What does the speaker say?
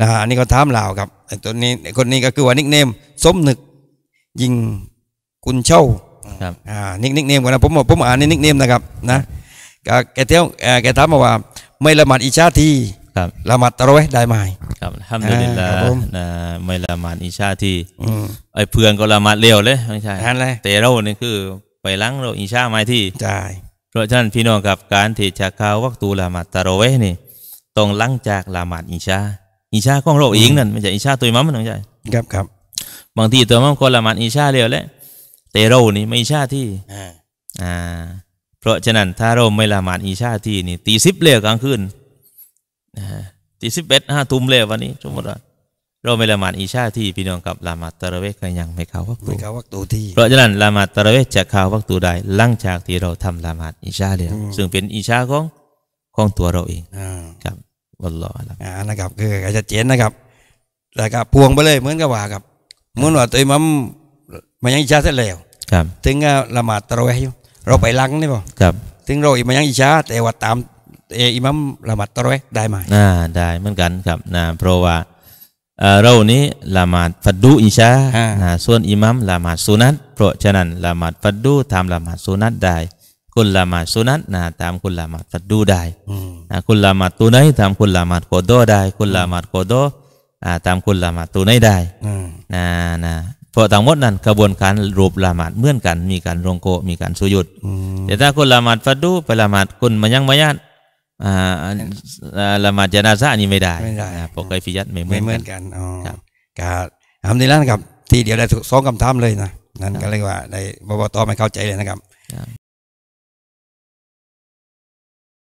ล้วอันนี้ก็ถามลาวครับตัวนี้คนนี้ก็คือว่านิกเนม สมนึกยิงกุนเช่าครับอ่านิกนิกเนมก่นนะผมผมอ่านนนิกเนมนะครับนะแกเที่ยวแกถามมาว่าไม่ละหมาดอิชาทีครับละหมาดตะรวยได้ไหมครับทำดีลวนะไม่ละหมาดอิชาทีไอ้เพื่อนก็ละหมาดเร็วเลยไม่ใช่แต่เราเนี่ยคือไปล้างเราอิชาไม่ที่ใช่เพราะฉะนั้นพี่น้องกับการเทชข่าววัตตุละหมาดตะรวยนี่ต้องล้างจากละหมาดอิชาอิชาของโราเองนั่นไม่ใช่อิชาตัวมัมน้องให่ครับครับบางทีตัวมัมคนละมันอิชาเร็วแล้วแต่เรานี่ไม่อิชาที่อ่าเพราะฉะนั้นถ้าเราไม่ละหมานอิชาที่นี่ตีสิบเร็วกลางคืนตีสิบเอ็ดห้าทุ่มเร็ววันนี้สมมติว่าเราไม่ละหมานอิชาที่พี่น้องกับละหมาดตะระเวกกันยังไม่เข้าวักตุไม่เข้าวักตุที่เพราะฉะนั้นละหมาดตะระเวกจะเข้าวักตุใดหลังจากที่เราทำละหมาดอิชาเร็วซึ่งเป็นอิชาของของตัวเราเองครับวัลลอฮ์อ่านะครับคืออาารจะเจนนะครับแล้วก็พวงไปเลยเหมือนกับว่าครับเหมือนว่าตัวมัมมันยังอิชาเสร็จแล้ว ครับถึงละหมาดตะเวอยู่เราไปลังนี่ป่ะครับถึงเราอิมันยังอิชา แต่ว่าตามเออิมัมละหมาดตะเวได้ไหมอ่าได้เหมือนกันครับนะเพราะว่าเรานี้ละหมาดฟัดดูอิชาส่วนอิมัมละหมาดสุนัตเพราะฉะนั้นละหมาดฟัดดูทำละหมาดสุนัตได้คุลลามาสุนัตนะตามคุลลามาตัดดูได้นะคุลลามาตัวไหนตามคุลลามาโคโดได้ คุลลามาโคโดตามคุลลามาตัวไหนได้นะนะพราะทั้งหมดนั้นกระบวนการรูปละหมาดเหมือนกัน มีการรองโกมีการสุยุดแต่ถ้าคนละหมาดฟัดดู ไปละหมาดคนมันยังไม่ยัดละหมาดยานาซะนี่ไม่ได้ไม่ได้ปกติฟิยัดไม่เหมือนกันครับทำในร้านครับ ทีเดียวได้สองคำถามเลยนะนั่นก็เรียกว่าได้บวตไม่เข้าใจเลยนะครับ